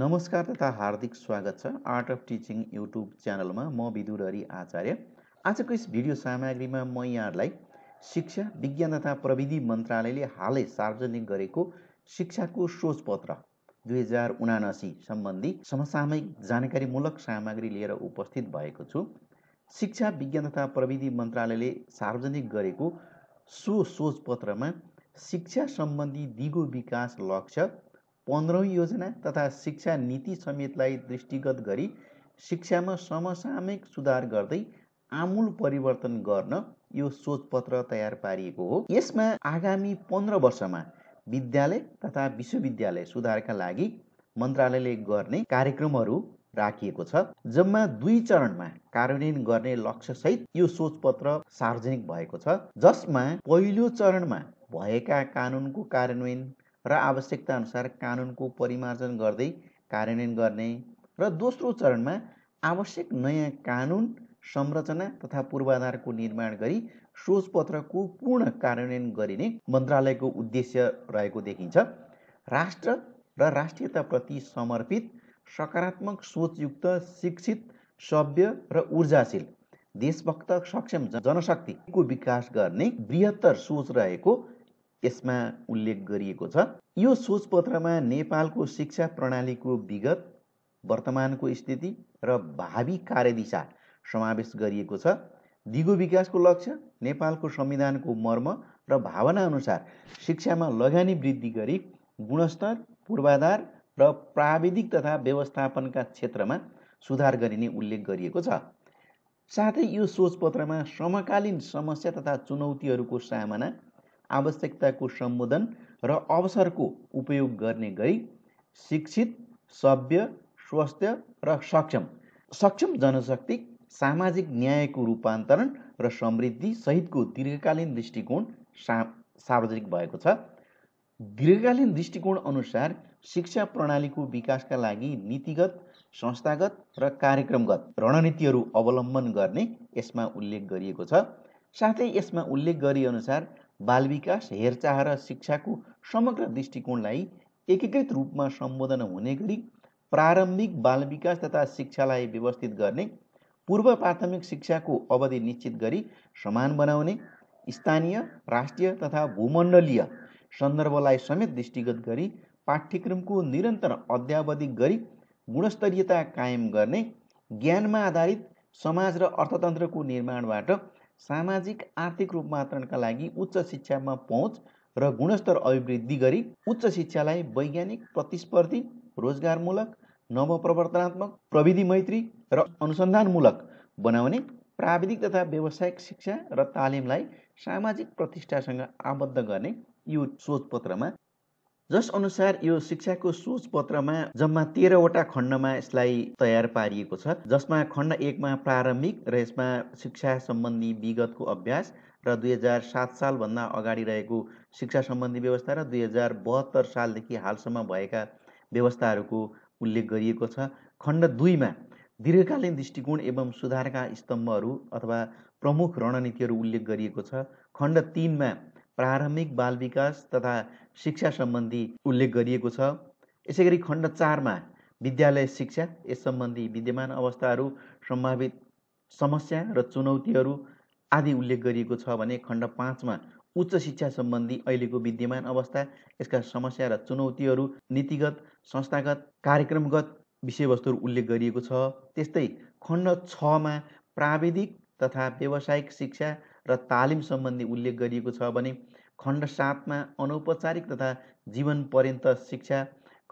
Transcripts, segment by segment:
नमस्कार तथा हार्दिक स्वागत छ आर्ट अफ टिचिङ युट्युब च्यानलमा म विदुर हरि आचार्य आजको यस भिडियो सामग्रीमा म यहाँहरूलाई शिक्षा विज्ञान तथा प्रविधि मन्त्रालयले हालै सार्वजनिक गरेको शिक्षाको सोचपत्र दुई हजार उनासी सम्बन्धी समसामयिक जानकारीमूलक सामग्री लिएर उपस्थित भएको छु शिक्षा विज्ञान तथा प्रविधि मन्त्रालयले सार्वजनिक गरेको सो सोचपत्रमा शिक्षा सम्बन्धी दिगो विकास लक्ष्य पन्ध्रौँ योजना तथा शिक्षा नीति समेतलाई दृष्टिगत गरी शिक्षामा समसामयिक सुधार गर्दै आमूल परिवर्तन गर्न यो सोचपत्र तयार पारिएको हो यसमा आगामी पन्ध्र वर्षमा विद्यालय तथा विश्वविद्यालय सुधारका लागि मन्त्रालयले गर्ने कार्यक्रमहरू राखिएको छ जम्मा दुई चरणमा कार्यान्वयन गर्ने लक्ष्यसहित यो सोचपत्र सार्वजनिक भएको छ जसमा पहिलो चरणमा भएका कानुनको कार्यान्वयन र आवश्यकताअनुसार कानुनको परिमार्जन गर्दै कार्यान्वयन गर्ने र दोस्रो चरणमा आवश्यक नयाँ कानुन संरचना तथा पूर्वाधारको निर्माण गरी सोचपत्रको पूर्ण कार्यान्वयन गरिने मन्त्रालयको उद्देश्य रहेको देखिन्छ राष्ट्र र राष्ट्रियताप्रति समर्पित सकारात्मक सोचयुक्त शिक्षित सभ्य र ऊर्जाशील देशभक्त सक्षम जनशक्तिको विकास गर्ने बृहत्तर सोच रहेको यसमा उल्लेख गरिएको छ यो सोचपत्रमा नेपालको शिक्षा प्रणालीको विगत वर्तमानको स्थिति र भावी कार्यदिशा समावेश गरिएको छ दिगो विकासको लक्ष्य नेपालको संविधानको मर्म र भावना अनुसार शिक्षामा लगानी वृद्धि गरी गुणस्तर पूर्वाधार र प्राविधिक तथा व्यवस्थापनका क्षेत्रमा सुधार गरिने उल्लेख गरिएको छ साथै यो सोचपत्रमा समकालीन समस्या तथा चुनौतीहरूको सामना आवश्यकताको सम्बोधन र अवसरको उपयोग गर्ने गरी शिक्षित सभ्य स्वस्थ र सक्षम सक्षम जनशक्ति सामाजिक न्यायको रूपान्तरण र समृद्धि सहितको दीर्घकालीन दृष्टिकोण सार्वजनिक भएको छ दीर्घकालीन दृष्टिकोण अनुसार शिक्षा प्रणालीको विकासका लागि नीतिगत संस्थागत र कार्यक्रमगत रणनीतिहरू अवलम्बन गर्ने यसमा उल्लेख गरिएको छ साथै यसमा उल्लेख गरिएअनुसार बाल विकास हेरचाह र शिक्षाको समग्र दृष्टिकोणलाई एकीकृत रूपमा सम्बोधन हुने गरी प्रारम्भिक बाल विकास तथा शिक्षालाई व्यवस्थित गर्ने पूर्व प्राथमिक शिक्षाको अवधि निश्चित गरी समान बनाउने स्थानीय राष्ट्रिय तथा भूमण्डलीय सन्दर्भलाई समेत दृष्टिगत गरी पाठ्यक्रमको निरन्तर अध्यावधि गरी गुणस्तरीयता कायम गर्ने ज्ञानमा आधारित समाज र अर्थतन्त्रको निर्माणबाट सामाजिक आर्थिक रूपान्तरणका लागि उच्च शिक्षामा पहुँच र गुणस्तर अभिवृद्धि गरी उच्च शिक्षालाई वैज्ञानिक प्रतिस्पर्धी रोजगारमूलक नवप्रवर्तनात्मक प्रविधि मैत्री र अनुसन्धानमूलक बनाउने प्राविधिक तथा व्यावसायिक शिक्षा र तालिमलाई सामाजिक प्रतिष्ठासँग आबद्ध गर्ने यो सोचपत्रमा जसअनुसार यो शिक्षाको सोचपत्रमा जम्मा तेह्रवटा खण्डमा यसलाई तयार पारिएको छ जसमा खण्ड एकमा प्रारम्भिक र यसमा शिक्षा सम्बन्धी विगतको अभ्यास र दुई हजार सात सालभन्दा अगाडि रहेको शिक्षा सम्बन्धी व्यवस्था र दुई हजार बहत्तर सालदेखि हालसम्म भएका व्यवस्थाहरूको उल्लेख गरिएको छ खण्ड दुईमा दीर्घकालीन दृष्टिकोण एवं सुधारका स्तम्भहरू अथवा प्रमुख रणनीतिहरू उल्लेख गरिएको छ खण्ड तिनमा प्रारम्भिक बाल विकास तथा शिक्षा सम्बन्धी उल्लेख गरिएको छ यसै गरी खण्ड चारमा विद्यालय शिक्षा यस सम्बन्धी विद्यमान अवस्थाहरू सम्भावित समस्या र चुनौतीहरू आदि उल्लेख गरिएको छ भने खण्ड पाँचमा उच्च शिक्षा सम्बन्धी अहिलेको विद्यमान अवस्था यसका समस्या र चुनौतीहरू नीतिगत संस्थागत कार्यक्रमगत विषयवस्तुहरू उल्लेख गरिएको छ त्यस्तै खण्ड छमा प्राविधिक तथा व्यावसायिक शिक्षा र तालिम सम्बन्धी उल्लेख गरिएको छ भने खण्ड सातमा अनौपचारिक तथा जीवन पर्यन्त शिक्षा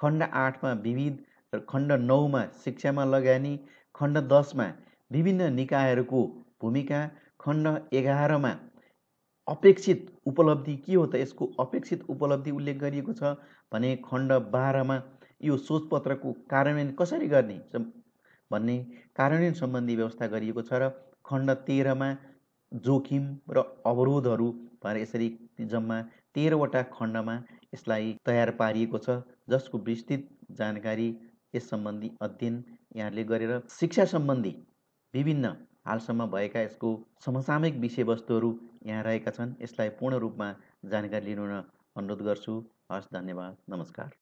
खण्ड आठमा विविध र खण्ड नौमा शिक्षामा लगानी खण्ड दसमा विभिन्न निकायहरूको भूमिका खण्ड एघारमा अपेक्षित उपलब्धि के हो त यसको अपेक्षित उपलब्धि उल्लेख गरिएको छ भने खण्ड बाह्रमा यो सोचपत्रको कार्यान्वयन कसरी गर्ने भन्ने कार्यान्वयन सम्बन्धी व्यवस्था गरिएको छ र खण्ड तेह्रमा जोखिम र अवरोधहरू भनेर यसरी जम्मा तेह्रवटा खण्डमा यसलाई तयार पारिएको छ जसको विस्तृत जानकारी यस सम्बन्धी अध्ययन यहाँले गरेर शिक्षा सम्बन्धी विभिन्न हालसम्म भएका यसको समसामयिक विषयवस्तुहरू यहाँ रहेका छन् यसलाई पूर्ण रूपमा जानकारी लिनु अनुरोध गर्छु हस् धन्यवाद नमस्कार